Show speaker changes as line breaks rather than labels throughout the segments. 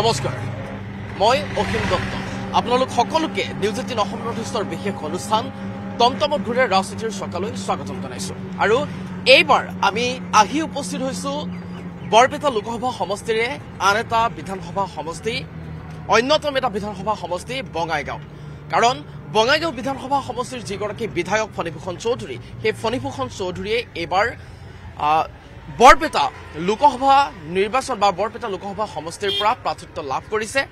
নমস্কাৰ মই অসীম দত্ত আপোনালোক সকলোকে নিউজ এইটিন অসম নৰ্থ বিশেষ অনুষ্ঠান টমটমত ঘূৰে ৰাজনীতিৰ চকালৈ স্বাগতম জনাইছো আৰু এইবাৰ আমি আহি উপস্থিত হৈছো বৰপেটা লোকসভা সমষ্টিৰে আন এটা বিধানসভা সমষ্টি অন্যতম এটা বিধানসভা সমষ্টি বঙাইগাঁও কাৰণ বঙাইগাঁও বিধানসভা সমষ্টিৰ যিগৰাকী বিধায়ক ফণীভূষণ চৌধুৰী সেই ফণীভূষণ চৌধুৰীয়ে এইবাৰ বৰপেটা লোকসভা নিৰ্বাচন বা বৰপেটা লোকসভা সমষ্টিৰ পৰা প্ৰাৰ্থিত্ব লাভ কৰিছে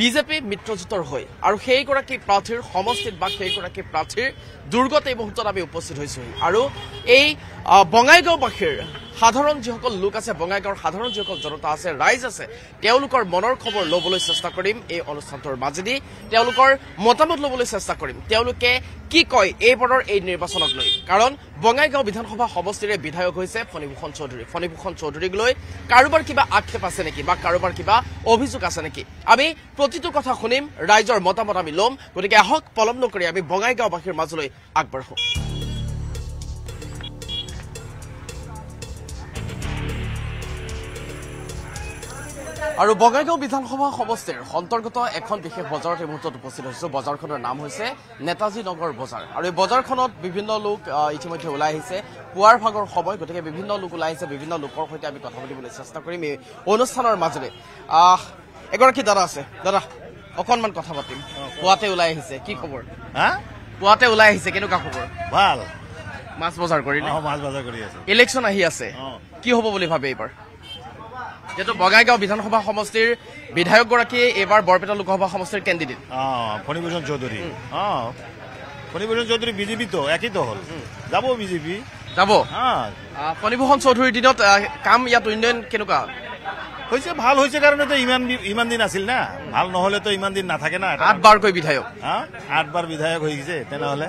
বিজেপি মিত্ৰজোঁটৰ হৈ আৰু সেইগৰাকী প্ৰাৰ্থীৰ সমষ্টিত বা সেইগৰাকী প্ৰাৰ্থীৰ দুৰ্গত এই মুহূৰ্তত আমি উপস্থিত হৈছোঁহি আৰু এই বঙাইগাঁও বাসীৰ সাধাৰণ যিসকল লোক আছে বঙাইগাঁৱৰ সাধাৰণ যিসকল জনতা আছে ৰাইজ আছে তেওঁলোকৰ মনৰ খবৰ লবলৈ চেষ্টা কৰিম এই অনুষ্ঠানটোৰ মাজেদি তেওঁলোকৰ মতামত লবলৈ চেষ্টা কৰিম তেওঁলোকে কি কয় এইবাৰৰ এই নিৰ্বাচনক লৈ কাৰণ বঙাইগাঁও বিধানসভা সমষ্টিৰে বিধায়ক হৈছে ফণীভূষণ চৌধুৰী ফণীভূষণ চৌধুৰীক লৈ কাৰোবাৰ কিবা আক্ষেপ আছে নেকি বা কাৰোবাৰ কিবা অভিযোগ আছে নেকি আমি প্ৰতিটো কথা শুনিম ৰাইজৰ মতামত আমি ল'ম গতিকে আহক পলম নকৰি আমি বঙাইগাঁওবাসীৰ মাজলৈ আগবাঢ়ো আৰু বগাইগাঁও বিধানসভা সমষ্টিৰ অন্তৰ্গত এখন বিশেষ বজাৰত এই মুহূৰ্তত উপস্থিত হৈছো বজাৰখনৰ নাম হৈছে নেতাজী নগৰ বজাৰ আৰু এই বজাৰখনত বিভিন্ন লোক ইতিমধ্যে ওলাই আহিছে পুৱাৰ ভাগৰ সময় গতিকে বিভিন্ন লোক ওলাই আহিছে বিভিন্ন লোকৰ সৈতে আমি কথা পাতিবলৈ চেষ্টা কৰিম এই অনুষ্ঠানৰ মাজেৰে এগৰাকী দাদা আছে দাদা অকণমান কথা পাতিম পুৱাতে ওলাই আহিছে কি খবৰ হা পুৱাতে ওলাই আহিছে কেনেকুৱা খবৰ ভাল মাছ বজাৰ কৰি মাছ বজাৰ কৰি আছে ইলেকশ্যন আহি আছে কি হব বুলি ভাবে এইবাৰ যেহেতু বঙাইগাঁও বিধানসভা সমষ্টিৰ বিধায়কগৰাকী এইবাৰ বৰপেটা লোকসভা সমষ্টিৰ কেণ্ডিডেট অঁ ফণীভূষণ চৌধুৰী অঁ ফণীভূষণ চৌধুৰী বিজেপিতো একেইটো হ'ল যাব বিজেপি যাব ফণীভূষণ চৌধুৰীৰ দিনত কাম ইয়াত উন্নয়ন কেনেকুৱা হৈছে ভাল হৈছে কাৰণেতো ইমান ইমান দিন আছিল না ভাল নহ'লেতো ইমান দিন নাথাকে না আঠবাৰকৈ বিধায়ক আঠবাৰ বিধায়ক হৈ গৈছে তেনেহ'লে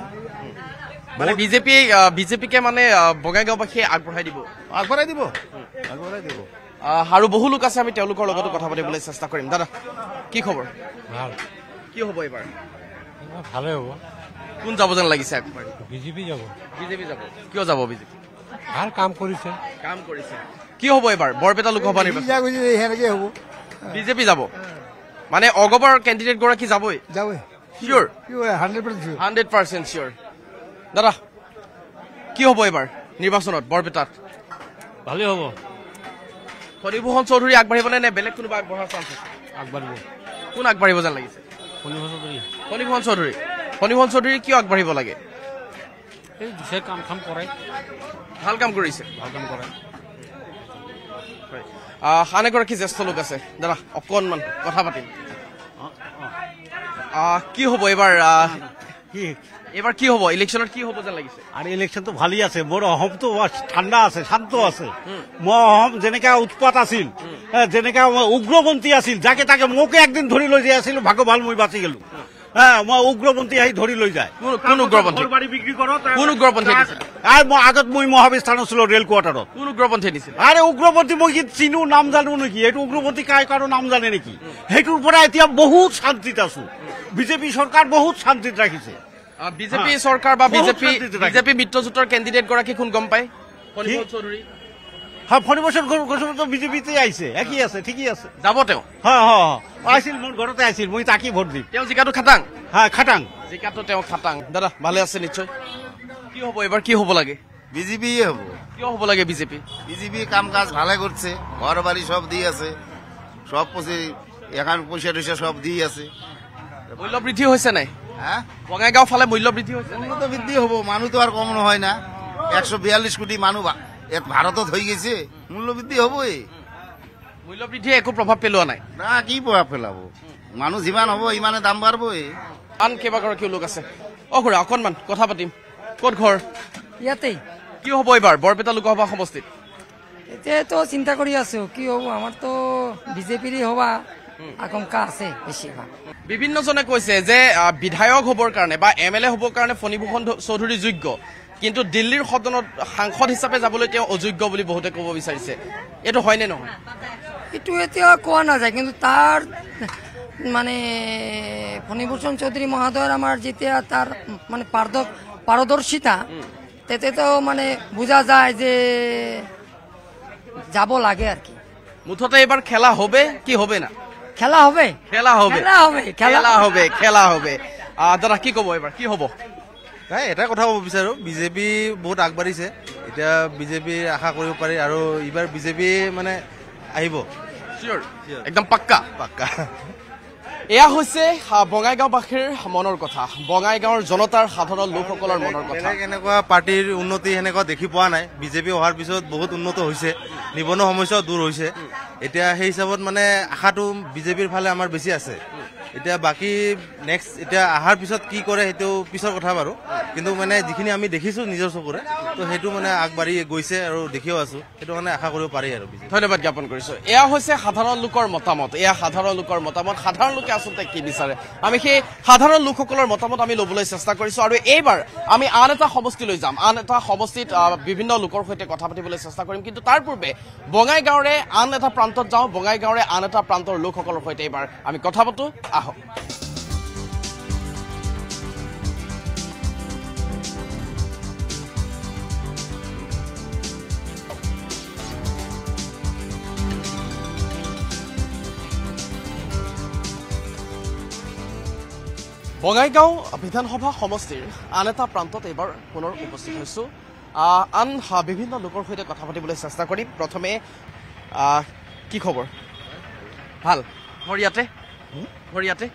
মানে বিজেপি বিজেপিকে মানে বঙাইগাঁওবাসীয়ে আগবঢ়াই দিব আগবঢ়াই দিব আগবঢ়াই দিব আৰু বহু লোক আছে আমি তেওঁলোকৰ লগতো কথা পাতিবলৈ চেষ্টা কৰিম দাদা কি খবৰ
ভাল কি হ'ব এইবাৰ ভালেই
হ'ব কোন যাব যেন লাগিছে বিজেপি যাব বিজেপি যাব কিয় যাব বিজেপি ভাল কাম কৰিছে কাম কৰিছে কি হ'ব এইবাৰ বৰপেটা লোকসভা নিৰ্বাচন বিজেপি যাব মানে অগপৰ কেণ্ডিডেট গৰাকী যাবই যাবই হাণ্ড্ৰেড পাৰ্চেণ্ট চিয়'ৰ দাদা কি হ'ব এইবাৰ নিৰ্বাচনত বৰপেটাত
ভালেই হ'ব হলিভূষণ
চৌধুৰী আগবাঢ়িবনে নে বেলেগ কোনোবা আগবঢ়াৰ চান্স আছে আগবাঢ়িব কোন আগবাঢ়িব যেন লাগিছে হলিভূষণ চৌধুৰী হলিভূষণ চৌধুৰী হলিভূষণ চৌধুৰী কিয় আগবাঢ়িব লাগে কাম কাম কৰে ভাল কাম কৰিছে ভাল কাম কৰে আন এগৰাকী জ্যেষ্ঠ লোক আছে দাদা অকণমান কথা পাতিম কি হ'ব এইবাৰ এবার কি হব ইলেকশনের কি হব যেন লাগিছে আরে ইলেকশন তো ভালোই আছে মোর অহম তো ঠান্ডা আছে শান্ত আছে
মো অহম যে উৎপাত আছিল যে উগ্রপন্থী আছিল যাকে তাকে মোকে একদিন ধরে লই যে আসিল ভাগ্য ভাল মই বাঁচি গেল হ্যাঁ মো উগ্রপন্থী আই ধরে লই যায় কোন উগ্রপন্থী ঘর
বাড়ি বিক্রি করো কোন উগ্রপন্থী আর মো আগত মই মহাবিস্থান ছিল রেল কোয়ার্টারত কোন উগ্রপন্থী দিছিল আরে উগ্রপন্থী মই কি চিনু নাম জানো নাকি এটা উগ্রপন্থী কায় কারো নাম জানে নাকি সেইটোর পরে এতিয়া বহুত শান্তিত আছো বিজেপি সরকার বহুত শান্তিত রাখিছে বিজেপি সরকার বা বিজেপি বিজেপি মিত্রজোটর ক্যান্ডিডেট গড়াকি কোন গম পাই ফনিবল চৌধুরী হ্যাঁ ফনিবল চৌধুরী আইছে একই আছে ঠিকই আছে যাব তেও হ্যাঁ হ্যাঁ আইছিল মন গড়তে আইছিল মই তাকি ভোট দি তেও জিকাটো খাটাং হ্যাঁ খাটাং জিকাটো তেও খাটাং দাদা ভালে
আছে নিশ্চয় কি হব এবার কি হব লাগে বিজেপি হব কি হব লাগে বিজেপি বিজেপি কাম কাজ ভালে করছে ঘর বাড়ি সব দিয়ে আছে সব পছে এখন পয়সা টয়সা সব দিয়ে আছে মূল্য বৃদ্ধি হয়েছে নাই হ্যাঁ বঙাইগাঁও ফালে মূল্য বৃদ্ধি হয়েছে মূল্য বৃদ্ধি হবো মানুষ তো আর কম হয় না একশো বিয়াল্লিশ কোটি মানুষ ভারতত হয়ে গেছে মূল্য বৃদ্ধি হবই মূল্য বৃদ্ধি একো প্ৰভাৱ পেলোৱা নাই না কি প্ৰভাৱ পেলাব মানুহ যিমান হ'ব ইমানে দাম বাঢ়বই আন কেইবাগৰাকীও লোক আছে অ খুৰা অকণমান
কথা পাতিম ক'ত ঘৰ ইয়াতেই কি হ'ব এইবাৰ বৰপেটা লোকসভা সমষ্টিত
এতিয়াতো চিন্তা কৰি আছো কি হ'ব আমাৰতো বিজেপিৰে হ'বা আশঙ্কা আছে বেশিরভাগ
বিভিন্নজনে কৈছে যে বিধায়ক হ'বৰ কাৰণে বা এম এল এ হ'বৰ কাৰণে ফণীভূষণ চৌধুৰী যোগ্য কিন্তু দিল্লীৰ সদনত সাংসদ হিচাপে যাবলৈ তেওঁ অযোগ্য বুলি বহুতে ক'ব বিচাৰিছে এইটো হয়নে নহয়
এইটো এতিয়া কোৱা নাযায় কিন্তু তাৰ মানে ফণীভূষণ চৌধুৰী মহাদয়ৰ আমাৰ যেতিয়া তাৰ মানে পাৰদ পাৰদৰ্শিতা তেতিয়াতো মানে বুজা যায় যে যাব লাগে আর কি
মুঠতে এবার খেলা হবে কি হবে না খেলা হবে খেলা হবে খেলা হবে খেলা হবে খেলা হবে দাদা কি কব এবার কি হব
নাই এটা কথা কব বিচাৰো বিজেপি বহুত আগবাড়িছে এটা বিজেপি আশা কৰিব পাৰি আৰু এবাৰ বিজেপি মানে আহিব একদম পাক্কা পাক্কা
এয়া হৈছে বঙাইগাঁওবাসীৰ মনৰ কথা বঙাইগাঁৱৰ জনতাৰ সাধাৰণ লোকসকলৰ মনৰ কথা
এনেকুৱা পাৰ্টীৰ উন্নতি সেনেকুৱা দেখি পোৱা নাই বিজেপি অহাৰ পিছত বহুত উন্নত হৈছে নিবনুৱা সমস্যাও দূৰ হৈছে এতিয়া সেই হিচাপত মানে আশাটো বিজেপিৰ ফালে আমাৰ বেছি আছে এতিয়া বাকী নেক্সট এতিয়া অহাৰ পিছত কি কৰে সেইটো পিছৰ কথা বাৰু কিন্তু মানে যিখিনি আমি দেখিছোঁ নিজৰ চকুৰে তো সেইটো মানে আগবাঢ়ি গৈছে আৰু দেখিও আছোঁ সেইটো
মানে আশা কৰিব পাৰি আৰু ধন্যবাদ জ্ঞাপন কৰিছোঁ এয়া হৈছে সাধাৰণ লোকৰ মতামত এয়া সাধাৰণ লোকৰ মতামত সাধাৰণ লোকে আচলতে কি বিচাৰে আমি সেই সাধাৰণ লোকসকলৰ মতামত আমি লবলৈ চেষ্টা কৰিছো আৰু এইবাৰ আমি আন এটা সমষ্টিলৈ যাম আন এটা সমষ্টিত বিভিন্ন লোকৰ সৈতে কথা পাতিবলৈ চেষ্টা কৰিম কিন্তু তাৰ পূৰ্বে বঙাইগাঁৱৰে আন এটা প্ৰান্তত যাওঁ বঙাইগাঁৱৰে আন এটা প্ৰান্তৰ লোকসকলৰ সৈতে এইবাৰ আমি কথা পাতো আহক বঙাইগাঁও বিধানসভা সমষ্টিৰ আন এটা প্ৰান্তত এইবাৰ পুনৰ উপস্থিত হৈছোঁ আন বিভিন্ন লোকৰ সৈতে কথা পাতিবলৈ চেষ্টা কৰিম প্ৰথমে কি খবৰ ভাল মোৰ ইয়াতে মোৰ ইয়াতে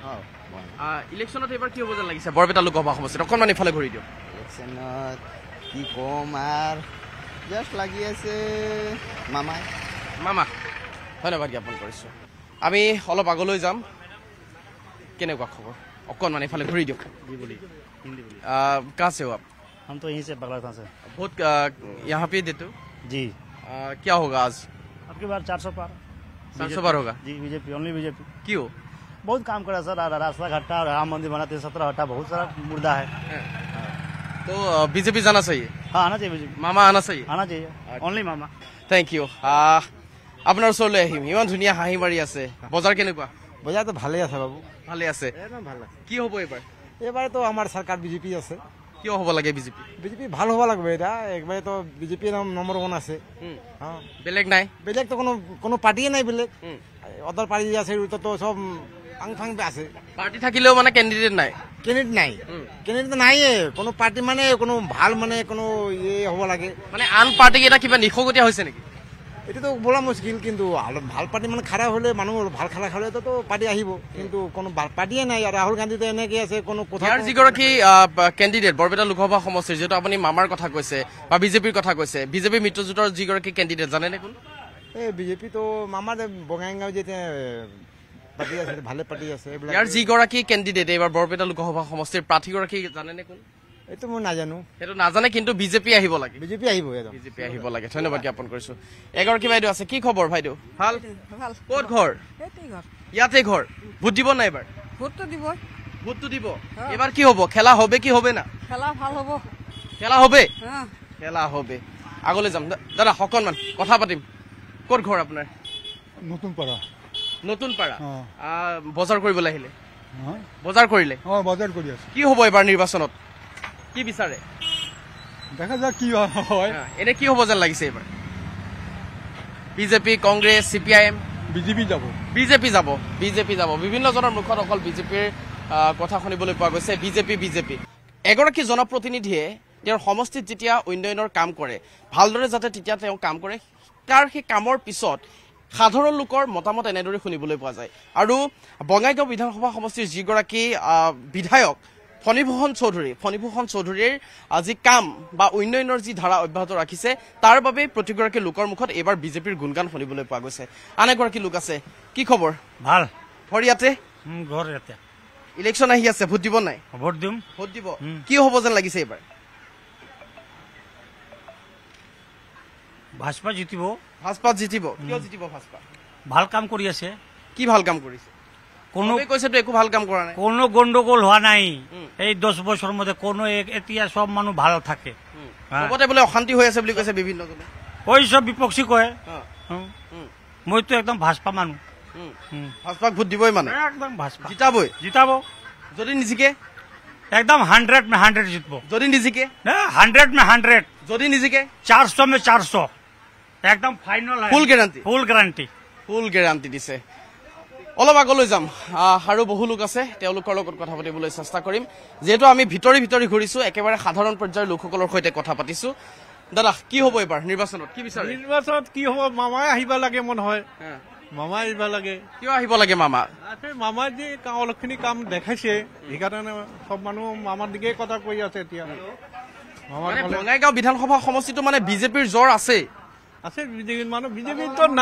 ইলেকশ্যনত এইবাৰ কি হ'ব যেন লাগিছে বৰপেটা লোকসভা সমষ্টিত অকণমান ইফালে ঘূৰি দিয়ক ইলেকশ্যনত কি ক'ম আৰ লাগি আছে মামা মামা ধন্যবাদ জ্ঞাপন কৰিছোঁ আমি অলপ আগলৈ যাম কেনেকুৱা খবৰ অকণমান এইফালে ঘূৰি দিয়ক कहाँ से हो आप हम तो यहीं से पकड़ा था सर बहुत यहाँ पे देते हो जी आ, क्या होगा आज
आपके बार चार सौ पार चार सौ पार होगा जी बीजेपी ओनली
बीजेपी क्यों
बहुत काम करा सर रास्ता घाटा राम मंदिर बनाते सत्रह घाटा बहुत सारा मुर्दा है हाँ। हाँ। तो
बीजेपी जाना चाहिए
हाँ आना चाहिए बीजेपी मामा आना चाहिए आना चाहिए ओनली अच्छा। मामा
थैंक यू ইউ আপোনাৰ ওচৰলৈ আহিম ইমান ধুনীয়া मारी आसे আছে বজাৰ কেনেকুৱা तो ভালেই আছে बाबू ভালে আছে কি হব এইবাৰ তো আমাৰ চৰকাৰ বিজেপি আছে কিয় হব লাগে বিজেপি বিজেপি ভাল হব লাগিব এটা একবাৰে তো বিজেপি নম্বৰ ওৱান আছে বেলেগ নাই বেলেগ কোনো কোনো পাৰ্টিয়ে নাই বেলেগ অদল পাৰ্টি আছে তো চব আং ফাং আছে পাৰ্টি থাকিলেও মানে কেণ্ডিডেট নাই কেণ্ডিডেট নাই কেণ্ডিডেট নাইয়ে কোনো পাৰ্টি মানে কোনো ভাল মানে কোনো ইয়ে হব লাগে মানে আন পাৰ্টি কিবা নিশকতীয়া হৈছে নেকি
এতিয়াতো বোলা মই স্কিল কিন্তু ভাল পাৰ্টি মানে খাৰা হ'লে মানুহ ভাল খাৰা খালে তো পাৰ্টি আহিব কিন্তু কোনো পাৰ্টিয়ে নাই আৰু ৰাহুল গান্ধীতো এনেকে আছে কোনো ইয়াৰ
যিগৰাকী কেণ্ডিডেট বৰপেটা লোকসভা সমষ্টিৰ যিহেতু আপুনি মামাৰ কথা কৈছে বা বিজেপিৰ কথা কৈছে বিজেপি মিত্ৰজোঁটৰ যিগৰাকী কেণ্ডিডেট জানে নে কোন এই বিজেপিতো মামাৰ বঙাইগাঁও যেতিয়া পাৰ্টি আছে ভালে পাৰ্টি আছে যিগৰাকী কেণ্ডিডেট এইবাৰ বৰপেটা লোকসভা সমষ্টিৰ প্ৰাৰ্থীগৰাকী জানেনে কোন এইটো মই নাজানো সেইটো নাজানে কিন্তু বিজেপি আহিব লাগে বিজেপি আহিব বিজেপি আহিব লাগে ধন্যবাদ জ্ঞাপন কৰিছো এগৰাকী বাইদেউ আছে কি খবৰ বাইদেউ ভাল ভাল কত ঘৰ ইয়াতে ঘৰ ভোট দিব নাই এবাৰ ভোটটো দিব ভোটটো দিব এবাৰ কি হব খেলা হবে কি হবে না খেলা ভাল হব খেলা হবে খেলা হবে আগলৈ যাম দাদা অকণমান কথা পাতিম কত ঘৰ আপোনাৰ নতুন পাৰা নতুন পাৰা বজাৰ কৰিবলৈ আহিলে বজাৰ কৰিলে কি হব এবাৰ নিৰ্বাচনত কি বিচাৰে দেখা যাক কি হয় এনে কি হব যেন লাগিছে এবাৰ BJP Congress C P I M BJP যাব বিজেপি যাব বিজেপি যাব বিভিন্নজনৰ মুখত অকল বিজেপিৰ কথা শুনিবলৈ পোৱা গৈছে বিজেপি বিজেপি এগৰাকী জনপ্ৰতিনিধিয়ে তেওঁৰ সমষ্টিত যেতিয়া উন্নয়নৰ কাম কৰে ভালদৰে যাতে তেতিয়া তেওঁ কাম কৰে তাৰ সেই কামৰ পিছত সাধাৰণ লোকৰ মতামত এনেদৰে শুনিবলৈ পোৱা যায় আৰু বঙাইগাঁও বিধানসভা সমষ্টিৰ যিগৰাকী বিধায়ক ফণীভূষণ চৌধুৰী ফণীভূষণ চৌধুৰীৰ যি কাম বা উন্নয়নৰ যি ধাৰা অব্যাহত ৰাখিছে তাৰ বাবেই প্ৰতিগৰাকী লোকৰ মুখত এইবাৰ বিজেপিৰ গুণগান শুনিবলৈ পোৱা গৈছে আন এগৰাকী লোক আছে কি খবৰ ভাল ঘৰ ইয়াতে ঘৰ ইয়াতে ইলেকশ্যন আহি আছে ভোট দিব নাই ভোট দিম ভোট দিব কি হ'ব যেন লাগিছে এইবাৰ ভাজপা জিতিব ভাজপা জিতিব কিয় জিতিব ভাজপা ভাল কাম কৰি আছে কি ভাল কাম কৰিছে কোনো গণ্ডগোল হোৱা নাই এই দহ বছৰৰ মধ্যে কোনো এতিয়া
চব মানুহ ভাল থাকে বোলে অশান্তি হৈ আছে বুলি কৈছে বিভিন্ন কৈছে বিপক্ষী কয় মইতো একদম ভাজপা মানুহ ভাজপাক ভোট দিবই মানে
জিতাব যদি নিজিকে একদম হাণ্ড্ৰেড মে হাণ্ড্ৰেড জিতব যদি নিজিকে হাণ্ড্ৰেড মে হাণ্ড্ৰেড যদি নিজিকে চাৰিশ মে চাৰিশ
একদম final full guarantee
full guarantee full guarantee দিছে অলপ আগলৈ যাম আৰু বহু লোক আছে তেওঁলোকৰ লগত কথা পাতিবলৈ চেষ্টা কৰিম যিহেতু আমি ভিতৰি ভিতৰি ঘূৰিছো একেবাৰে সাধাৰণ পৰ্যায়ৰ লোকসকলৰ সৈতে কথা পাতিছো দাদা কি হব এইবাৰ নিৰ্বাচনত কি বিচাৰে নিৰ্বাচনত কি হব মামাই আহিব লাগে মন হয় মামা আহিব লাগে কিয় আহিব লাগে মামা মামাই যি অলপখিনি কাম দেখাইছে সেইকাৰণে চব মানুহ মামাৰ দিগে কথা কৈ আছে এতিয়া বঙাইগাঁও বিধানসভা সমষ্টিটো মানে বিজেপিৰ জ্বৰ আছেই কাৰণ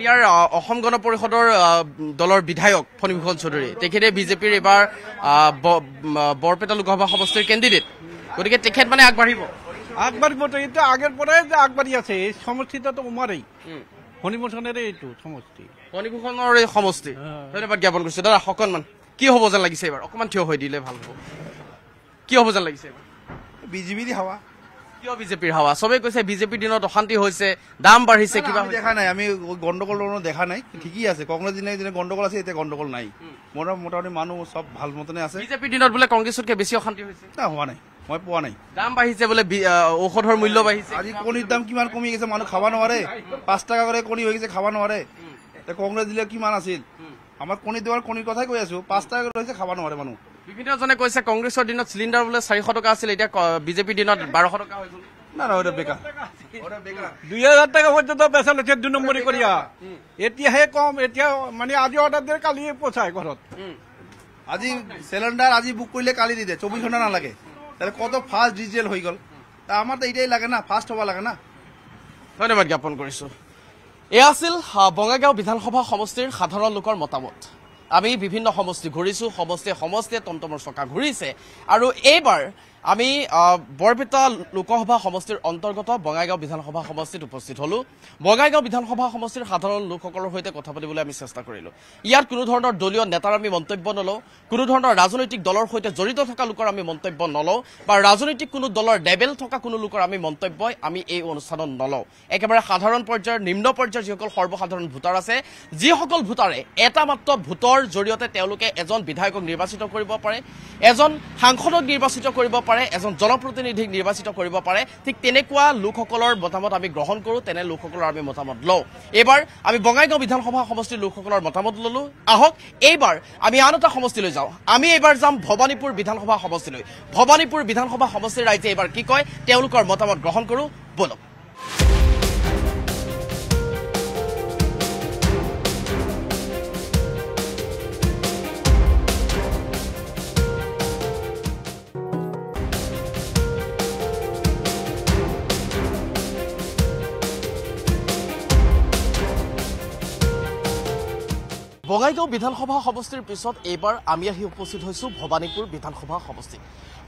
ইয়াৰ অসম গণ পৰিষদৰ দলৰ বিধায়ক ফণীভূষণ চৌধুৰী তেখেতে বিজেপিৰ এইবাৰ বৰপেটা লোকসভা সমষ্টিৰ কেণ্ডিডেট গতিকে তেখেত মানে আগবাঢ়িব আগবাঢ়িবতো এইটো আগৰ পৰাই যে আগবাঢ়ি আছে এই সমষ্টিটো উমাৰেই ফণীভূষণেৰে এইটো সমষ্টি ফণীভূষণৰ এই সমষ্টি ধন্যবাদ জ্ঞাপন কৰিছো দাদা অকণমান কি হ'ব যেন লাগিছে এইবাৰ অকণমান থিয় হৈ দিলে ভাল হ'ব কি হ'ব যেন লাগিছে এইবাৰ বিজেপি কিয় বিজেপির হাওয়া সবে কৈছে বিজেপির দিনত অশান্তি হয়েছে দাম বাড়িছে কিবা দেখা নাই
আমি গন্ডগোল দেখা নাই ঠিকই আছে
কংগ্রেস দিনে দিনে গন্ডগোল আছে এতে গন্ডগোল নাই মোটামুটি মানুষ সব ভাল মতনে আছে বিজেপির দিনত বোলে কংগ্রেসকে বেশি অশান্তি হয়েছে না হওয়া নাই মই পোৱা নাই দাম বাঢ়িছে বোলে ঔষধৰ মূল্য বাঢ়িছে আজি
কণীৰ দাম কিমান কমি গৈছে মানুহ খাব নোৱাৰে পাঁচ টকা কৰে কণী হৈ গৈছে খাব নোৱাৰে এতিয়া কংগ্ৰেছ দিলে কিমান আছিল আমাৰ কণী দিয়াৰ কণীৰ কথাই কৈ আছো পাঁচ টকা হৈছে খাব নোৱাৰে মানুহ
বিভিন্নজনে কৈছে কংগ্ৰেছৰ দিনত চিলিণ্ডাৰ বোলে চাৰিশ টকা আছিল এতিয়া বিজেপিৰ দিনত বাৰশ টকা হৈ গ'ল ধন্যবাদ জ্ঞাপন কৰিছো এয়া আছিল বঙাইগাঁও বিধানসভা সমষ্টিৰ সাধাৰণ লোকৰ মতামত আমি বিভিন্ন সমষ্টি ঘূৰিছোঁ সমষ্টিয়ে সমষ্টিয়ে টমটমৰ চকা ঘূৰিছে আৰু এইবাৰ আমি বৰপেটা লোকসভা সমষ্টিৰ অন্তৰ্গত বঙাইগাঁও বিধানসভা সমষ্টিত উপস্থিত হলো বঙাইগাঁও বিধানসভা সমষ্টিৰ সাধাৰণ লোকসকলৰ সৈতে কথা পাতিবলৈ আমি চেষ্টা কৰিলোঁ ইয়াত কোনো ধৰণৰ দলীয় নেতাৰ আমি মন্তব্য নলওঁ কোনো ধৰণৰ ৰাজনৈতিক দলৰ সৈতে জড়িত থকা লোকৰ আমি মন্তব্য নলওঁ বা ৰাজনৈতিক কোনো দলৰ ডেবেল থকা কোনো লোকৰ আমি মন্তব্যই আমি এই অনুষ্ঠানত নলওঁ একেবাৰে সাধাৰণ পৰ্যায়ৰ নিম্ন পৰ্যায়ৰ যিসকল সৰ্বসাধাৰণ ভোটাৰ আছে যিসকল ভোটাৰে এটা মাত্ৰ ভোটৰ জৰিয়তে তেওঁলোকে এজন বিধায়কক নিৰ্বাচিত কৰিব পাৰে এজন সাংসদক নিৰ্বাচিত কৰিব পাৰে পাৰে এজন জনপ্ৰতিনিধিক নিৰ্বাচিত কৰিব পাৰে ঠিক তেনেকুৱা লোকসকলৰ মতামত আমি গ্ৰহণ কৰোঁ তেনে লোকসকলৰ আমি মতামত লওঁ এইবাৰ আমি বঙাইগাঁও বিধানসভা সমষ্টিৰ লোকসকলৰ মতামত ললোঁ আহক এইবাৰ আমি আন এটা সমষ্টিলৈ যাওঁ আমি এইবাৰ যাম ভৱানীপুৰ বিধানসভা সমষ্টিলৈ ভৱানীপুৰ বিধানসভা সমষ্টিৰ ৰাইজে এইবাৰ কি কয় তেওঁলোকৰ মতামত গ্ৰহণ কৰোঁ বলক বঙাইগাঁও বিধানসভা সমষ্টিৰ পিছত এইবাৰ আমি আহি উপস্থিত হৈছোঁ ভৱানীপুৰ বিধানসভা সমষ্টিত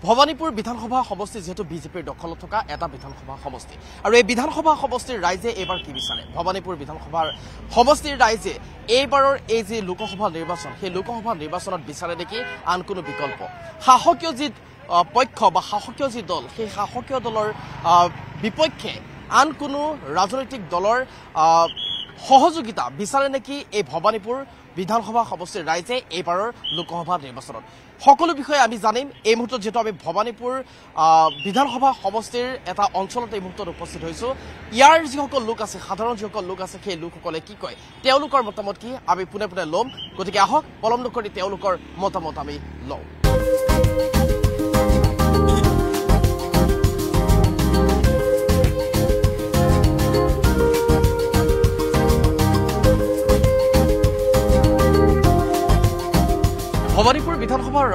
ভৱানীপুৰ বিধানসভা সমষ্টি যিহেতু বিজেপিৰ দখলত থকা এটা বিধানসভা সমষ্টি আৰু এই বিধানসভা সমষ্টিৰ ৰাইজে এইবাৰ কি বিচাৰে ভৱানীপুৰ বিধানসভাৰ সমষ্টিৰ ৰাইজে এইবাৰৰ এই যি লোকসভা নিৰ্বাচন সেই লোকসভা নিৰ্বাচনত বিচাৰে নেকি আন কোনো বিকল্প শাসকীয় যি পক্ষ বা শাসকীয় যি দল সেই শাসকীয় দলৰ বিপক্ষে আন কোনো ৰাজনৈতিক দলৰ সহযোগিতা বিচাৰে নেকি এই ভৱানীপুৰ বিধানসভা সমষ্টিৰ ৰাইজে এইবাৰৰ লোকসভা নিৰ্বাচনত সকলো বিষয়ে আমি জানিম এই মুহূৰ্তত যিহেতু আমি ভৱানীপুৰ বিধানসভা সমষ্টিৰ এটা অঞ্চলত এই মুহূৰ্তত উপস্থিত হৈছোঁ ইয়াৰ যিসকল লোক আছে সাধাৰণ যিসকল লোক আছে সেই লোকসকলে কি কয় তেওঁলোকৰ মতামত কি আমি পোনে পোনে ল'ম গতিকে আহক পলম নকৰি তেওঁলোকৰ মতামত আমি লওঁ ভৱানীপুৰ বিধানসভাৰ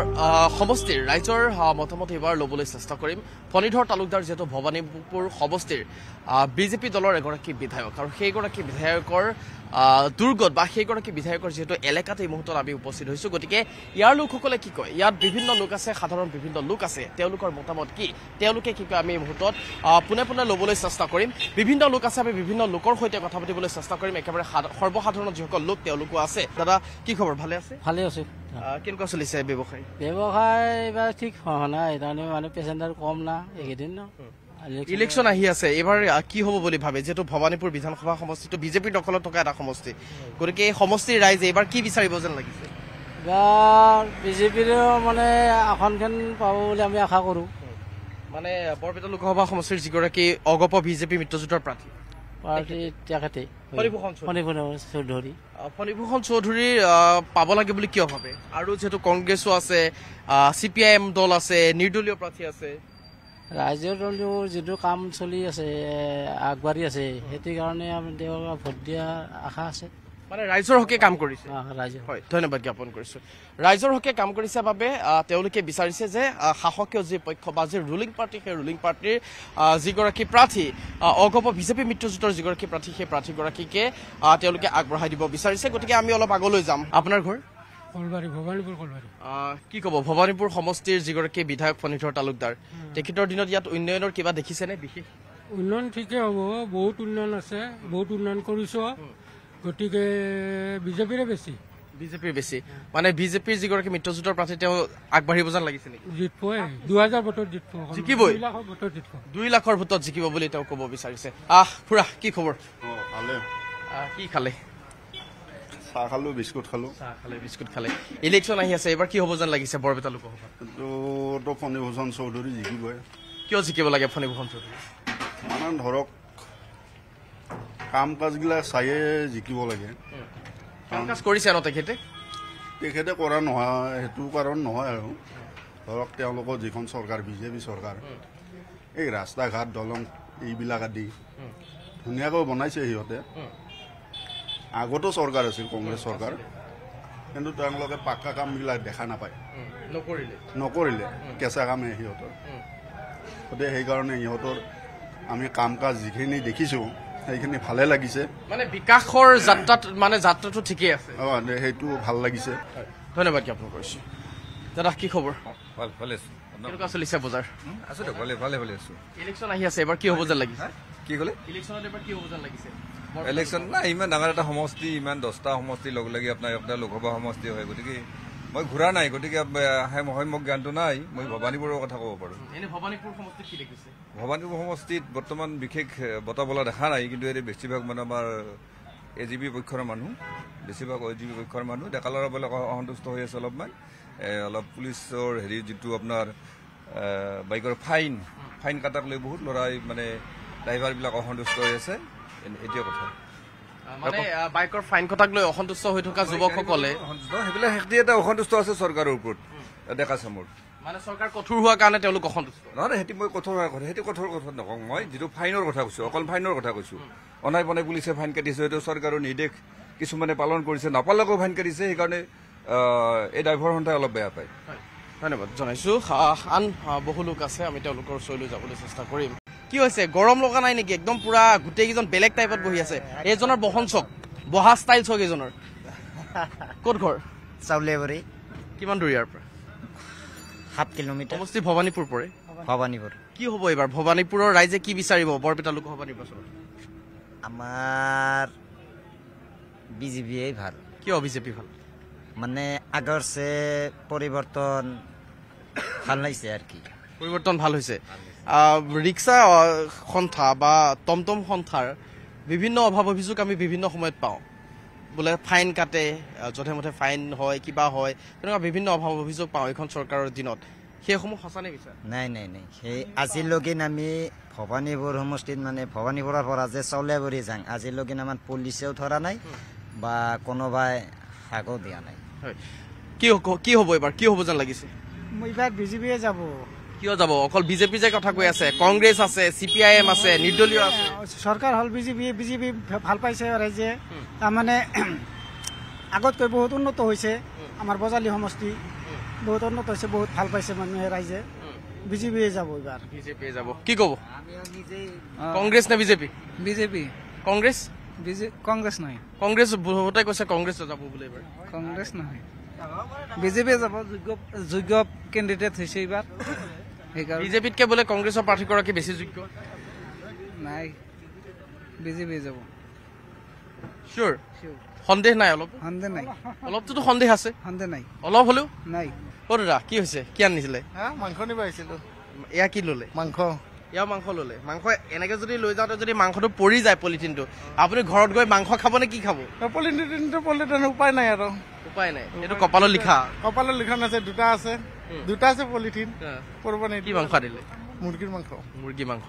সমষ্টিৰ ৰাইজৰ মতামত এইবাৰ ল'বলৈ চেষ্টা কৰিম ফণীধৰ তালুকদাৰ যিহেতু ভৱানীপুৰ সমষ্টিৰ বিজেপি দলৰ এগৰাকী বিধায়ক আৰু সেইগৰাকী বিধায়কৰ দুৰ্গত বা সেইগৰাকী বিধায়কৰ যিহেতু এলেকাত এই মুহূৰ্তত আমি উপস্থিত হৈছোঁ গতিকে ইয়াৰ লোকসকলে কি কয় ইয়াত বিভিন্ন লোক আছে সাধাৰণ বিভিন্ন লোক আছে তেওঁলোকৰ মতামত কি তেওঁলোকে কি কয় আমি এই মুহূৰ্তত পোনে পোনে ল'বলৈ চেষ্টা কৰিম বিভিন্ন লোক আছে আমি বিভিন্ন লোকৰ সৈতে কথা পাতিবলৈ চেষ্টা কৰিম একেবাৰে সৰ্বসাধাৰণ যিসকল লোক তেওঁলোকো আছে দাদা কি খবৰ ভালে আছে ভালে আছে
ইলেকশ্যন
আহি আছে এইবাৰ কি হব বুলি ভাবে যিহেতু ভৱানীপুৰ বিধানসভা সমষ্টিটো বিজেপিৰ দখলত থকা এটা সমষ্টি গতিকে এই সমষ্টিৰ ৰাইজে এইবাৰ কি বিচাৰিব যেন লাগিছে বিজেপিৰ মানে আসনখন পাব বুলি আমি আশা কৰো মানে বৰপেটা লোকসভা সমষ্টিৰ যিগৰাকী অগপ বিজেপি মিত্ৰজোঁটৰ প্ৰাৰ্থী ফণীভূষণ চৌধুৰী পাব লাগে বুলি কিয় ভাবে আৰু যিহেতু কংগ্ৰেছো আছে চি পি আই এম দল আছে নিৰ্দলীয়
প্ৰাৰ্থী আছে ৰাইজৰ দলেও যিটো কাম চলি আছে আগবাঢ়ি আছে সেইটো কাৰণে আমি তেওঁ ভোট দিয়াৰ আশা আছে
মানে ৰাইজৰ হকে কাম কৰিছে হয় ধন্যবাদ জ্ঞাপন কৰিছো ৰাইজৰ হকে কাম কৰিছে বাবে তেওঁলোকে বিচাৰিছে যে শাসকীয় যি পক্ষ বা যি ৰুলিং পাৰ্টি সেই ৰুলিং পাৰ্টীৰ যিগৰাকী প্ৰাৰ্থী অগপ বিজেপি মিত্ৰজোঁটৰ যিগৰাকী প্ৰাৰ্থী সেই প্ৰাৰ্থীগৰাকীকে তেওঁলোকে আগবঢ়াই দিব বিচাৰিছে গতিকে আমি অলপ আগলৈ যাম আপোনাৰ ঘৰ কি ক'ব ভৱানীপুৰ সমষ্টিৰ যিগৰাকী বিধায়ক ফণীধৰ তালুকদাৰ তেখেতৰ দিনত ইয়াত উন্নয়নৰ কিবা দেখিছেনে বিশেষ
উন্নয়ন ঠিকে হ'ব বহুত উন্নয়ন আছে বহুত উন্নয়ন কৰিছো গতিকে বিজেপিৰে
বেছি বিজেপিৰ বেছি মানে বিজেপিৰ যিগৰাকী মিত্ৰজোঁটৰ প্ৰাৰ্থী তেওঁ আগবাঢ়িব যেন লাগিছে নেকি জিতপুৱে
দুহেজাৰ ভোটত জিতপু জিকিব
দুই লাখৰ ভোটত জিকিব বুলি তেওঁ ক'ব বিচাৰিছে আহ খুৰা কি খবৰ কি খালে
ধৰক কাম কাজগুলা চাইয়ে জিকিব লাগে
কৰিছে ন তেখেতে
তেখেতে কৰা নহয় সেইটো কাৰণ নহয় আৰু ধৰক তেওঁলোকৰ যিখন চৰকাৰ বিজেপি চৰকাৰ এই ৰাস্তা ঘাট দলং এইবিলাক আদি ধুনীয়াকৈ বনাইছে সিহঁতে আগতো চৰকাৰ আছিল কংগ্ৰেছ চৰকাৰ কিন্তু তেওঁলোকে পাক্কা কামবিলাক দেখা নাপায় নকৰিলে নকৰিলে কেঁচা কামে সিহঁতৰ গতিকে সেইকাৰণে সিহঁতৰ আমি কাম কাজ যিখিনি দেখিছোঁ সেইখিনি ভালে লাগিছে মানে বিকাশৰ যাত্ৰাত
মানে যাত্ৰাটো ঠিকেই আছে
অঁ সেইটো ভাল লাগিছে ধন্যবাদ জ্ঞাপন কৰিছো দাদা কি খবৰ
ইলেকশ্যন নাই ইমান ডাঙৰ
এটা সমষ্টি ইমান দহটা সমষ্টি লগ লাগি আপোনাৰ লোকসভা সমষ্টি হয় গতিকে মই ঘূৰা নাই গতিকে হয় মোক জ্ঞানটো নাই মই ভৱানীপুৰৰ কথা ক'ব পাৰোঁ ভৱানীপুৰ সমষ্টিত বৰ্তমান বিশেষ বতাহ বলা দেখা নাই কিন্তু এতিয়া বেছিভাগ মানে আমাৰ এ জি বি পক্ষৰ মানুহ বেছিভাগ এ জি বি পক্ষৰ মানুহ ডেকালৰ বোলে অসন্তুষ্ট হৈ আছে অলপমান অলপ পুলিচৰ হেৰি যিটো আপোনাৰ বাইকৰ ফাইন ফাইন কাটাক লৈ বহুত ল'ৰাই মানে ড্ৰাইভাৰবিলাক অসন্তুষ্ট হৈ আছে এতিয়া কথা বাইকৰ ফাইন কথাক লৈ অসন্তুষ্ট হৈ থকা যুৱকসকলে অসন্তুষ্ট আছে চৰকাৰৰ ওপৰত ডেকা চামৰ নিৰ্দেশ কিছুমানে পালন কৰিছে নাপালেও ফাইন কাটিছে সেইকাৰণে এই ড্ৰাইভাৰ সন্তাই অলপ বেয়া পায় ধন্যবাদ জনাইছো
আন বহু লোক আছে আমি তেওঁলোকৰ ওচৰলৈ যাবলৈ চেষ্টা কৰিম কি হৈছে গৰম লগা নাই নেকি একদম পুৰা গোটেইকেইজন বেলেগ টাইপত বহি আছে এইজনৰ বহন চক বহা ষ্টাইল চক এইজনৰ ক'ত ঘৰ চাউলীয়াবাৰী কিমান দূৰ ইয়াৰ পৰা সাত কিলোমিটাৰ সমষ্টি ভৱানীপুৰ পৰে ভৱানীপুৰ কি হ'ব এইবাৰ ভৱানীপুৰৰ ৰাইজে কি বিচাৰিব বৰপেটা লোকসভা নিৰ্বাচনত আমাৰ বিজেপিয়ে ভাল কিয় বিজেপি ভাল মানে আগৰ চে পৰিৱৰ্তন ভাল লাগিছে আৰু কি পৰিৱৰ্তন ভাল হৈছে ৰিক্সা সন্থা বা টমটম সন্থাৰ বিভিন্ন অভাৱ অভিযোগ আমি বিভিন্ন সময়ত পাওঁ বোলে ফাইন কাটে যধে মধে ফাইন হয় কিবা হয় তেনেকুৱা বিভিন্ন অভাৱ অভিযোগ পাওঁ এইখন চৰকাৰৰ দিনত সেইসমূহ সঁচা নেকি বিচাৰে
নাই নাই নাই সেই আজিলৈকে আমি ভৱানীপুৰ সমষ্টিত মানে ভৱানীপুৰৰ পৰা যে চলে বুলি যাওঁ আজিলৈকে আমাৰ পুলিচেও ধৰা নাই বা কোনোবাই
সাগো দিয়া নাই হয় কি কি হ'ব এইবাৰ কি হ'ব যেন লাগিছে
এইবাৰ বিজেপিয়ে যাব
কিয় যাব অকল বিজেপি যে কথা কৈ আছে কংগ্ৰেছ আছে চি পি আই এম আছে নিৰ্দলীয়
চৰকাৰ হল বিজেপি বিজেপি ভাল পাইছে ৰাইজে তাৰমানে আগতকৈ বহুত উন্নত হৈছে আমাৰ বজালি সমষ্টি বহুত উন্নত হৈছে বহুত ভাল পাইছে মানুহে ৰাইজে বিজেপিয়ে যাব এইবাৰ
বিজেপিয়ে যাব কি ক'ব কংগ্ৰেছ নে
বিজেপি বিজেপি কংগ্ৰেছ কংগ্ৰেছ নহয় কংগ্ৰেছ বহুতে কৈছে কংগ্ৰেছ যাব বোলে এইবাৰ কংগ্ৰেছ নহয় বিজেপিয়ে যাব যোগ্য যোগ্য কেণ্ডিডেট হৈছে এইবাৰ বিজেপিতকৈ বোলে কংগ্ৰেছৰ প্ৰাৰ্থীগৰাকী বেছি যোগ্য নাই
বিজেপি যাব চিয়'ৰ সন্দেহ নাই অলপ সন্দেহ নাই অলপটোতো সন্দেহ আছে সন্দেহ নাই অলপ হ'লেও নাই অ' দাদা কি হৈছে কি আনিছিলে মাংস নিব আহিছিলোঁ এয়া কি ল'লে
মাংস এয়াও
মাংস ল'লে মাংস এনেকৈ যদি লৈ যাওঁতে যদি মাংসটো পৰি যায় পলিথিনটো আপুনি ঘৰত গৈ মাংস খাব নে কি খাব পলিথিনটো পৰিলে উপায় নাই আৰু উপায় নাই এইটো কপালত লিখা কপালত লিখা নাছে দুটা আছে দুটা আছে পলিথিন কৰিব নাই মাংস আনিলে মুৰ্গীৰ মাংস মুৰ্গী মাংস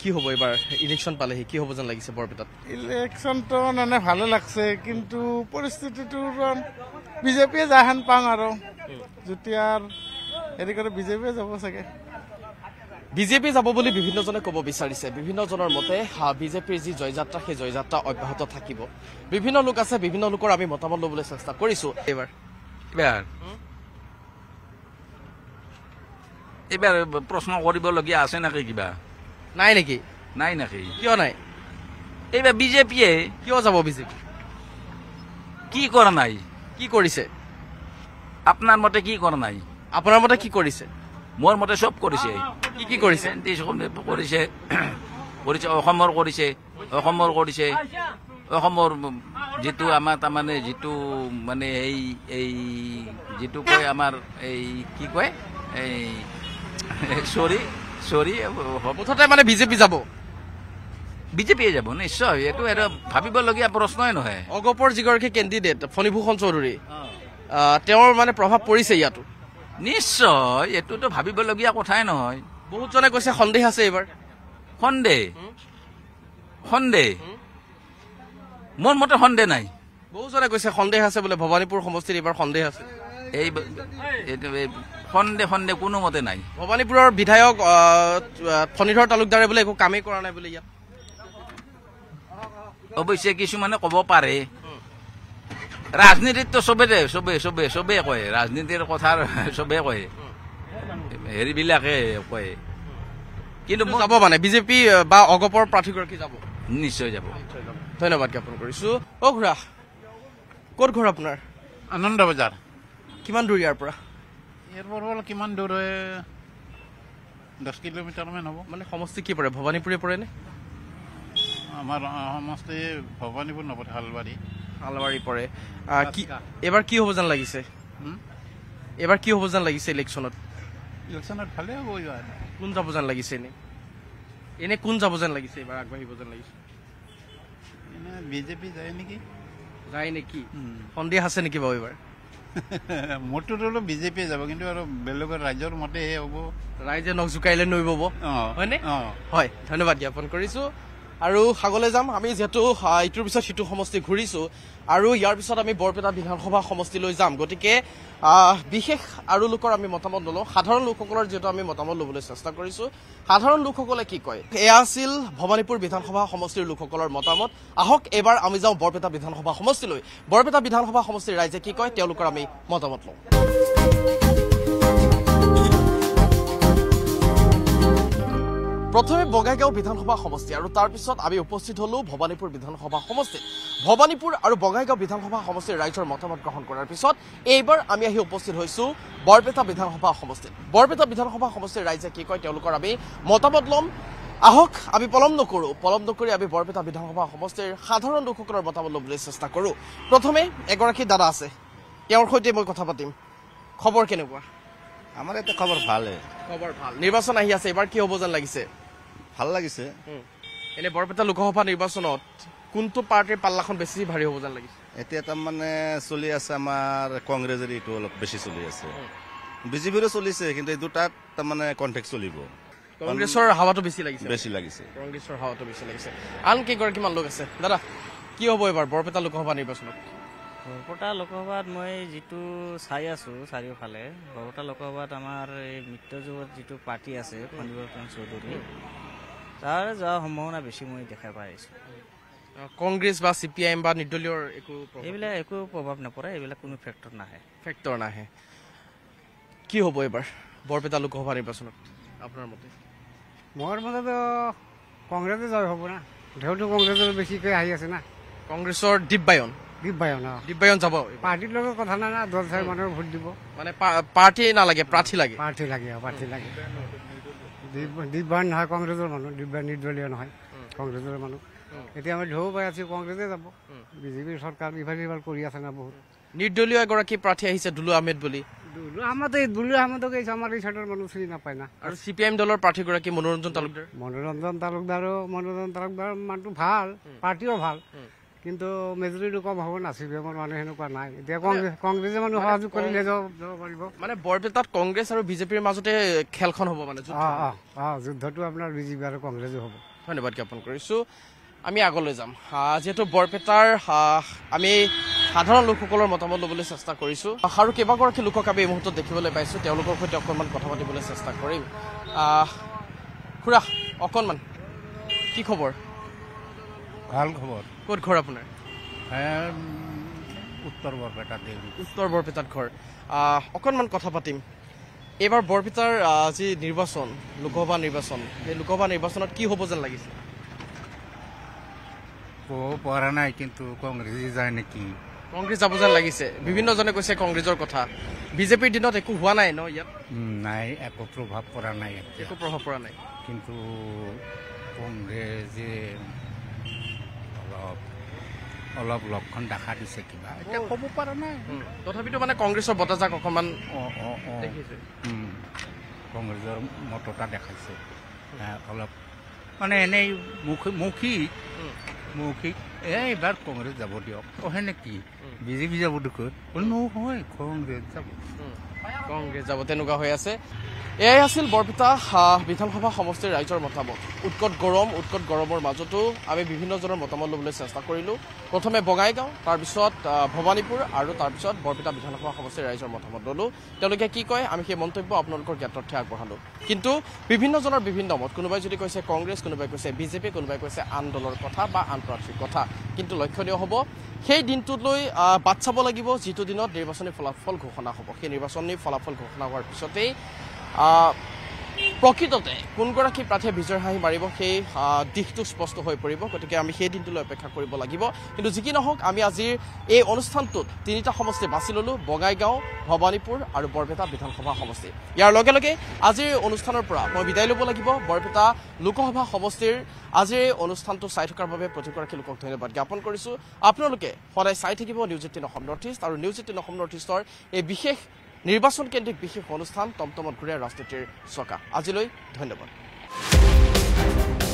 কি হ'ব এইবাৰ ইলেকশ্যন পালেহি কি হ'ব যেন লাগিছে বৰপেটাত
ইলেকশ্যনটো মানে ভালে লাগিছে কিন্তু পৰিস্থিতিটো বিজেপিয়ে যাহেন পাওঁ আৰু যেতিয়া হেৰি কৰে
বিজেপিয়ে যাব চাগে বিজেপি যাব বুলি বিভিন্নজনে ক'ব বিচাৰিছে বিভিন্নজনৰ মতে বিজেপিৰ যি জয়যাত্ৰা সেই জয়যাত্ৰা অব্যাহত থাকিব বিভিন্ন লোক আছে বিভিন্ন লোকৰ আমি মতামত
ল'বলৈ চেষ্টা কৰিছোঁ এইবাৰ এবাৰ প্ৰশ্ন কৰিবলগীয়া আছে নেকি কিবা নাই নেকি নাই নেকি কিয় নাই এইবাৰ বিজেপিয়ে কিয় যাব বিজেপি কি কৰা নাই কি কৰিছে আপোনাৰ মতে কি কৰা নাই আপোনাৰ মতে কি কৰিছে মোৰ মতে চব কৰিছে কি কি কৰিছে কৰিছে কৰিছে অসমৰ কৰিছে অসমৰ কৰিছে অসমৰ যিটো আমাৰ তাৰমানে যিটো মানে এই এই যিটো কয় আমাৰ এই কি কয় এই চৰি চৰি মুঠতে মানে বিজেপি যাব বিজেপিয়ে যাব নিশ্চয় এইটো এইটো ভাবিবলগীয়া প্ৰশ্নই নহয় অগপৰ যিগৰাকী কেণ্ডিডেট
ফণীভূষণ চৌধুৰী তেওঁৰ মানে প্ৰভাৱ পৰিছে ইয়াতো নিশ্চয় এইটোতো
ভাবিবলগীয়া কথাই নহয় বহুতজনে কৈছে সন্দেহ আছে এইবাৰ সন্দেহ সন্দেহ মোৰ মতে সন্দেহ নাই বহুজনে কৈছে সন্দেহ আছে বোলে ভৱানীপুৰ সমষ্টিত এইবাৰ সন্দেহ আছে এই সন্দে সন্দে কোনো
মতে নাই ভবানীপুরের বিধায়ক ফণীধর তালুকদারে বলে একো কামেই করা
নাই বলে অবশ্যই কিছু মানে কব পারে রাজনীতির তো সবে সবে সবে সবে কয়ে কথা সবে কয়ে হেবিলাকে কয়ে কিন্তু যাব মানে বিজেপি বা অগপৰ প্ৰাৰ্থীগৰাকী যাব নিশ্চয় যাব
ধন্যবাদ জ্ঞাপন কৰিছো অ ঘোৰা কত ঘৰ আপনাৰ আনন্দ বজাৰ কিমান দূৰ ইয়াৰ পৰা ইয়াৰ পৰা কিমান দূৰ হয় দহ কিলোমিটাৰমান হ'ব মানে সমষ্টি কি পৰে ভৱানীপুৰে পৰেনে আমাৰ সমষ্টি ভৱানীপুৰ নপৰে হালবাৰী হালবাৰী পৰে কি এইবাৰ কি হ'ব যেন লাগিছে এইবাৰ কি হ'ব যেন লাগিছে ইলেকশ্যনত ইলেকশ্যনত ভালেই হ'ব কোন যাব যেন লাগিছে এনেই এনেই কোন যাব যেন লাগিছে এইবাৰ আগবাঢ়িব
যেন লাগিছে এনে বিজেপি যায় নেকি যায় নেকি সন্দেহ আছে নেকি বাৰু এইবাৰ মোৰটোতো অলপ বিজেপিয়ে যাব কিন্তু আৰু বেলেগৰ ৰাইজৰ মতে
হে হ'ব ৰাইজে নখ জোকাৰিলে নৈ বব হয়নে হয় ধন্যবাদ জ্ঞাপন কৰিছো আৰু সাগলে যাম আমি যিহেতু ইটোৰ পিছত সিটো সমষ্টি ঘূৰিছো আৰু ইয়াৰ পিছত আমি বৰপেটা বিধানসভা সমষ্টিলৈ যাম গতিকে বিশেষ আৰু লোকৰ আমি মতামত নলওঁ সাধাৰণ লোকসকলৰ যিহেতু আমি মতামত ল'বলৈ চেষ্টা কৰিছোঁ সাধাৰণ লোকসকলে কি কয় এয়া আছিল ভৱানীপুৰ বিধানসভা সমষ্টিৰ লোকসকলৰ মতামত আহক এইবাৰ আমি যাওঁ বৰপেটা বিধানসভা সমষ্টিলৈ বৰপেটা বিধানসভা সমষ্টিৰ ৰাইজে কি কয় তেওঁলোকৰ আমি মতামত লওঁ প্ৰথমে বঙাইগাঁও বিধানসভা সমষ্টি আৰু তাৰপিছত আমি উপস্থিত হ'লো ভৱানীপুৰ বিধানসভা সমষ্টিত ভৱানীপুৰ আৰু বঙাইগাঁও বিধানসভা সমষ্টিৰ ৰাইজৰ মতামত গ্ৰহণ কৰাৰ পিছত এইবাৰ আমি আহি উপস্থিত হৈছো বৰপেটা বিধানসভা সমষ্টিত বৰপেটা বিধানসভা সমষ্টিৰ ৰাইজে কি কয় তেওঁলোকৰ আমি মতামত ল'ম আহক আমি পলম নকৰোঁ পলম নকৰি আমি বৰপেটা বিধানসভা সমষ্টিৰ সাধাৰণ লোকসকলৰ মতামত ল'বলৈ চেষ্টা কৰোঁ প্ৰথমে এগৰাকী দাদা আছে তেওঁৰ সৈতে মই কথা পাতিম খবৰ কেনেকুৱা আমাৰ ইয়াতে খবৰ ভালেই খবৰ ভাল নিৰ্বাচন আহি আছে এবাৰ কি হ'ব যেন লাগিছে ভাল লাগিছে এনে বৰপেটা লোকসভা নিৰ্বাচনত কোনটো পাৰ্টিৰ পাল্লাখন বেছি ভাৰী হ'ব যেন লাগিছে
এতিয়া তাৰমানে চলি আছে আমাৰ কংগ্ৰেছৰ এইটো অলপ বেছি চলি আছে বিজেপিৰো চলিছে কিন্তু এই দুটাত তাৰমানে কণ্টেক্ট চলিব কংগ্ৰেছৰ হাৱাটো বেছি লাগিছে বেছি লাগিছে
কংগ্ৰেছৰ হাৱাটো বেছি লাগিছে আন কেইগৰাকীমান লোক আছে দাদা কি হ'ব এইবাৰ বৰপেটা লোকসভা নিৰ্বাচনত
বৰপেটা লোকসভাত মই যিটো চাই আছো চাৰিওফালে বৰপেটা লোকসভাত আমাৰ এই মিত্ৰজোগত যিটো পাৰ্টি আছে খণ্ডিবৰ্তন চৌধুৰী তাৰ যোৱাৰ সম্ভাৱনা বেছি মই
দেখা আহিছোঁ কংগ্ৰেছ বা চি পি আই এম বা নিৰ্দলীয় একো এইবিলাক একো প্ৰভাৱ নপৰে এইবিলাক কোনো ফেক্টৰ নাহে ফেক্টৰ নাহে কি হ'ব এইবাৰ বৰপেটা লোকসভা নিৰ্বাচনত আপোনাৰ মতে মোৰ মতে কংগ্ৰেছে জয় হ'ব না ঢেউটো কংগ্ৰেছৰ বেছিকৈ আহি আছে না কংগ্ৰেছৰ দীপবায়ন দিব্যায়ন দিব্যায়ন যাব পার্টির লগে কথা না দল চাই মানুষ ভোট দিব মানে পার্টি না লাগে প্রার্থী লাগে প্রার্থী লাগে
প্রার্থী লাগে দিব্যায়ন নহয় কংগ্রেসের মানুষ দিব্যায় নির্দলীয় নহয় কংগ্রেসের মানুষ এটা আমি ঢৌ পাই আছি কংগ্রেসে যাব বিজেপির সরকার ইভাল ইভাল করে আছে না বহুত
নির্দলীয় এগারী প্রার্থী আছে দুলু আহমেদ বলে
মনোরঞ্জন তালুকদার
মনোরঞ্জন তালুকদারও মনোরঞ্জন তালুকদার মানুষ ভাল পার্টিও ভাল কিন্তু মেজৰিটো কম হব নাচি বিহাৰ মানুহ সেনেকুৱা নাই এতিয়া কংগ্ৰেছে মানুহ সহযোগ কৰিলে যাব পাৰিব মানে বৰপেটাত কংগ্ৰেছ আৰু বিজেপিৰ মাজতে খেলখন হব মানে অ অ যুদ্ধটো আপোনাৰ বিজেপি আৰু কংগ্ৰেছো হব ধন্যবাদ জ্ঞাপন কৰিছো আমি আগলৈ যাম যিহেতু বৰপেটাৰ আমি সাধাৰণ লোকসকলৰ মতামত ল'বলৈ চেষ্টা কৰিছো আৰু কেইবাগৰাকী লোকক আমি এই মুহূৰ্তত দেখিবলৈ পাইছো তেওঁলোকৰ সৈতে অকণমান কথা পাতিবলৈ চেষ্টা কৰিম খুৰা অকণমান কি খবৰ ভাল খবৰ কত ঘৰ আপোনাৰ উত্তৰ বৰপেটাত উত্তৰ বৰপেটাত ঘৰ অকণমান কথা পাতিম এইবাৰ বৰপেটাৰ যি নিৰ্বাচন লোকসভা নিৰ্বাচন সেই লোকসভা নিৰ্বাচনত কি হ'ব যেন লাগিছে
ক'ব পৰা নাই কিন্তু কংগ্ৰেছ যায় নেকি
কংগ্ৰেছ যাব যেন লাগিছে বিভিন্নজনে কৈছে কংগ্ৰেছৰ কথা বিজেপিৰ দিনত একো হোৱা নাই ন ইয়াত
নাই একো প্ৰভাৱ পৰা নাই একো প্ৰভাৱ পৰা নাই কিন্তু কংগ্ৰেছ অলপ অলপ লক্ষণ দেখা দিছে কিবা এতিয়া ক'ব পৰা
নাই তথাপিতো মানে কংগ্ৰেছৰ বতাজাক অকণমান
কংগ্ৰেছৰ মততা দেখাইছে অলপ মানে এনেই মৌখিক মৌখিক এইবাৰ কংগ্ৰেছ যাব দিয়ক কহে নেকি বিজেপি যাব দেখোন নহয় কংগ্ৰেছ যাব
কংগ্ৰেছ যাব তেনেকুৱা হৈ আছে এয়াই আছিল বৰপেটা বিধানসভা সমষ্টিৰ ৰাইজৰ মতামত উৎকট গৰম উৎকট গৰমৰ মাজতো আমি বিভিন্নজনৰ মতামত ল'বলৈ চেষ্টা কৰিলোঁ প্ৰথমে বঙাইগাঁও তাৰপিছত ভৱানীপুৰ আৰু তাৰপিছত বৰপেটা বিধানসভা সমষ্টিৰ ৰাইজৰ মতামত ললোঁ তেওঁলোকে কি কয় আমি সেই মন্তব্য আপোনালোকৰ জ্ঞাতাৰ্থে আগবঢ়ালোঁ কিন্তু বিভিন্নজনৰ বিভিন্ন মত কোনোবাই যদি কৈছে কংগ্ৰেছ কোনোবাই কৈছে বিজেপি কোনোবাই কৈছে আন দলৰ কথা বা আন প্ৰাৰ্থীৰ কথা কিন্তু লক্ষণীয় হ'ব সেই দিনটোলৈ বাট চাব লাগিব যিটো দিনত নিৰ্বাচনী ফলাফল ঘোষণা হ'ব সেই নিৰ্বাচনী ফলাফল ঘোষণা হোৱাৰ পিছতেই প্ৰকৃততে কোনগৰাকী প্ৰাৰ্থীয়ে বিজয় হাঁহি মাৰিব সেই দিশটো স্পষ্ট হৈ পৰিব গতিকে আমি সেই দিনটোলৈ অপেক্ষা কৰিব লাগিব কিন্তু যি কি নহওক আমি আজিৰ এই অনুষ্ঠানটোত তিনিটা সমষ্টি বাছি ললোঁ বঙাইগাঁও ভৱানীপুৰ আৰু বৰপেটা বিধানসভা সমষ্টি ইয়াৰ লগে লগে আজিৰ অনুষ্ঠানৰ পৰা মই বিদায় ল'ব লাগিব বৰপেটা লোকসভা সমষ্টিৰ আজিৰ এই অনুষ্ঠানটো চাই থকাৰ বাবে প্ৰতিগৰাকী লোকক ধন্যবাদ জ্ঞাপন কৰিছোঁ আপোনালোকে সদায় চাই থাকিব news eighteen Assam north east আৰু নিউজ এইটিন অসম নৰ্থ ইষ্টৰ এই বিশেষ নির্বাচন কেন্দ্রিক বিশেষ অনুষ্ঠান টমটমত ঘুরে রাজনীতির চকা আজিলৈ ধন্যবাদ Thank you.